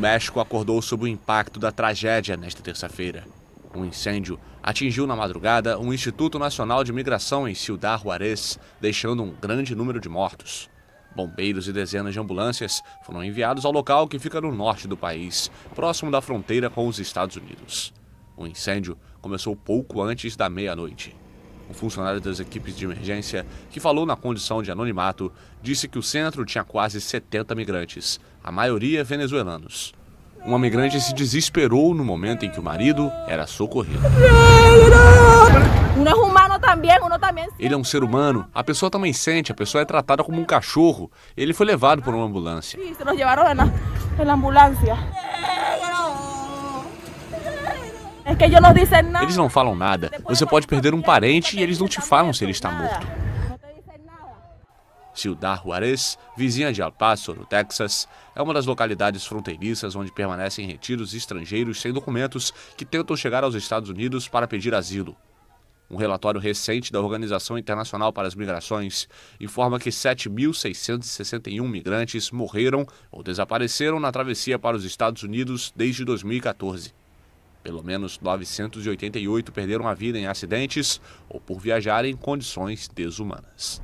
México acordou sob o impacto da tragédia nesta terça-feira. Um incêndio atingiu na madrugada um Instituto Nacional de Migração em Ciudad Juarez, deixando um grande número de mortos. Bombeiros e dezenas de ambulâncias foram enviados ao local que fica no norte do país, próximo da fronteira com os Estados Unidos. O incêndio começou pouco antes da meia-noite. Um funcionário das equipes de emergência, que falou na condição de anonimato, disse que o centro tinha quase 70 migrantes, a maioria venezuelanos. Uma migrante se desesperou no momento em que o marido era socorrido. Ele é um ser humano, a pessoa também sente, a pessoa é tratada como um cachorro. Ele foi levado por uma ambulância. porque não nada. Eles não falam nada. Você pode perder um parente e eles não te falam se ele está morto. Ciudad Juarez, vizinha de El Paso, no Texas, é uma das localidades fronteiriças onde permanecem retidos estrangeiros sem documentos que tentam chegar aos Estados Unidos para pedir asilo. Um relatório recente da Organização Internacional para as Migrações informa que 7.661 migrantes morreram ou desapareceram na travessia para os Estados Unidos desde 2014. Pelo menos 988 perderam a vida em acidentes ou por viajar em condições desumanas.